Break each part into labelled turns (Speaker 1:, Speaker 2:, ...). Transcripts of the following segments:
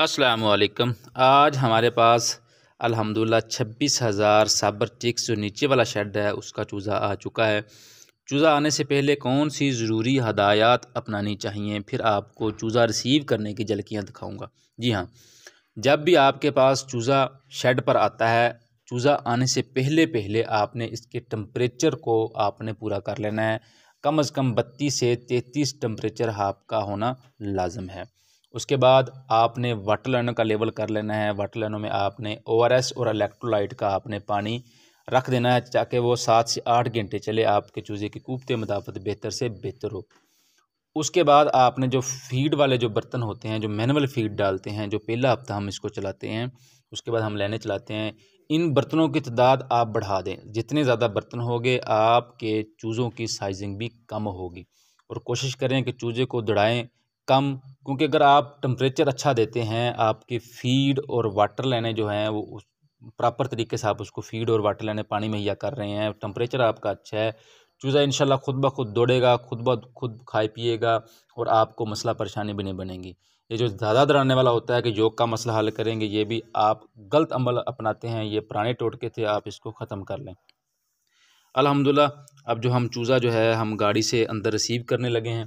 Speaker 1: असलकम आज हमारे पास अल्हम्दुलिल्लाह छब्बीस हज़ार साबर टिक्स जो नीचे वाला शेड है उसका चूज़ा आ चुका है चूज़ा आने से पहले कौन सी ज़रूरी हदायत अपनानी चाहिए फिर आपको चूज़ा रिसीव करने की झलकियाँ दिखाऊँगा जी हाँ जब भी आपके पास चूज़ा शेड पर आता है चूज़ा आने से पहले पहले आपने इसके टम्परेचर को आपने पूरा कर लेना है कम अज़ कम बत्तीस से तैतीस टम्परेचर आपका होना लाजम है उसके बाद आपने वाटर का लेवल कर लेना है वाटर में आपने ओ और इलेक्ट्रोलाइट का आपने पानी रख देना है ताकि वो सात से आठ घंटे चले आपके चूज़े की कूपते मुदाफ़त बेहतर से बेहतर हो उसके बाद आपने जो फीड वाले जो बर्तन होते हैं जो मैनुअल फीड डालते हैं जो पहला हफ्ता हम इसको चलाते हैं उसके बाद हम लेने चलाते हैं इन बर्तनों की तादाद आप बढ़ा दें जितने ज़्यादा बर्तन होंगे आपके चूज़ों की साइजिंग भी कम होगी और कोशिश करें कि चूज़े को दौड़ाएँ कम क्योंकि अगर आप टम्परेचर अच्छा देते हैं आपकी फ़ीड और वाटर लेने जो हैं वो प्रॉपर तरीके से आप उसको फ़ीड और वाटर लेने पानी मुहैया कर रहे हैं टम्परेचर आपका अच्छा है चूज़ा इनशाला खुद ब खुद दौड़ेगा खुद ब खुद खाए पिएगा और आपको मसला परेशानी भी नहीं बनेगी ये जो ज़्यादा दौड़ाने वाला होता है कि योग का मसला हल करेंगे ये भी आप गलत अमल अपनाते हैं ये पुराने टोटके थे आप इसको ख़त्म कर लें अलहमदिल्ला अब जो हम चूज़ा जो है हम गाड़ी से अंदर रिसीव करने लगे हैं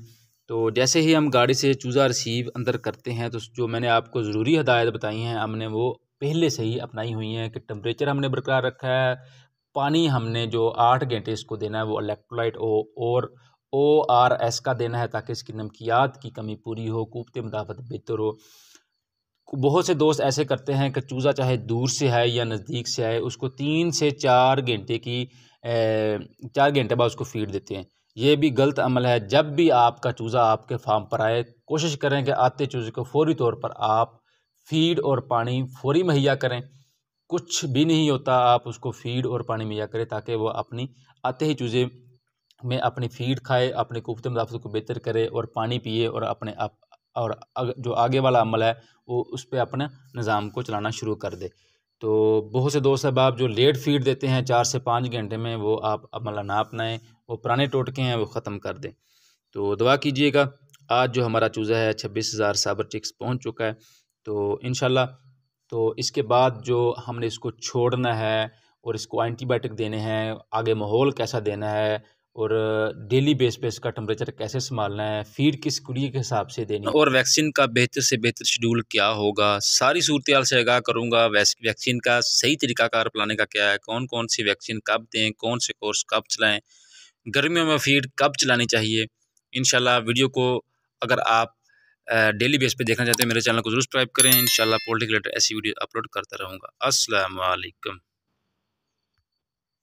Speaker 1: तो जैसे ही हम गाड़ी से चूज़ा रिसीव अंदर करते हैं तो जो मैंने आपको ज़रूरी हदायत बताई हैं हमने वो पहले से ही अपनाई हुई हैं कि टम्परेचर हमने बरकरार रखा है पानी हमने जो आठ घंटे इसको देना है वो इलेक्ट्रोलाइट ओ और ओ आर एस का देना है ताकि इसकी नमकियात की कमी पूरी हो कुत मुदाफ़त बेहतर हो बहुत से दोस्त ऐसे करते हैं कि चूज़ा चाहे दूर से है या नज़दीक से आए उसको तीन से चार घंटे की चार घंटे बाद उसको फीड देते हैं ये भी गलत अमल है जब भी आपका चूज़ा आपके फार्म पर आए कोशिश करें कि आते चूज़े को फौरी तौर पर आप फीड और पानी फौरी मुहैया करें कुछ भी नहीं होता आप उसको फीड और पानी मुहैया करें ताकि वो अपनी आते ही चूज़े में अपनी फीड खाए अपने कुफ्त मुदाफ़त को बेहतर करे और पानी पिए और अपने आप और जो आगे वाला अमल है वो उस पर अपने निज़ाम को चलाना शुरू कर दे तो बहुत से दोस्त अहबाब जो लेट फीड देते हैं चार से पाँच घंटे में वो आप अमला ना अपनाएं वो पुराने टोटके हैं वो ख़त्म कर दें तो दुआ कीजिएगा आज जो हमारा चूज़ा है छब्बीस हज़ार साबर चिक्स पहुँच चुका है तो इन तो इसके बाद जो हमने इसको छोड़ना है और इसको एंटीबायोटिक देने हैं आगे माहौल कैसा देना है और डेली बेस पे इसका टेम्परेचर कैसे संभालना है फीड किस कुड़ी के हिसाब से देनी और वैक्सीन का बेहतर से बेहतर शेड्यूल क्या होगा सारी सूरत से आगाह करूँगा वैक्सीन का सही तरीक़ाकार अपनाने का क्या है कौन कौन सी वैक्सीन कब दें कौन से कोर्स कब चलाएँ गर्मियों में फीड कब चलानी चाहिए इन वीडियो को अगर आप डेली बेस पे देखना चाहते हैं मेरे चैनल को जरूर सब्सक्राइब करें इन पॉलिटिकल के रिलेटेड ऐसी वीडियो अपलोड करता रहूँगा असलकम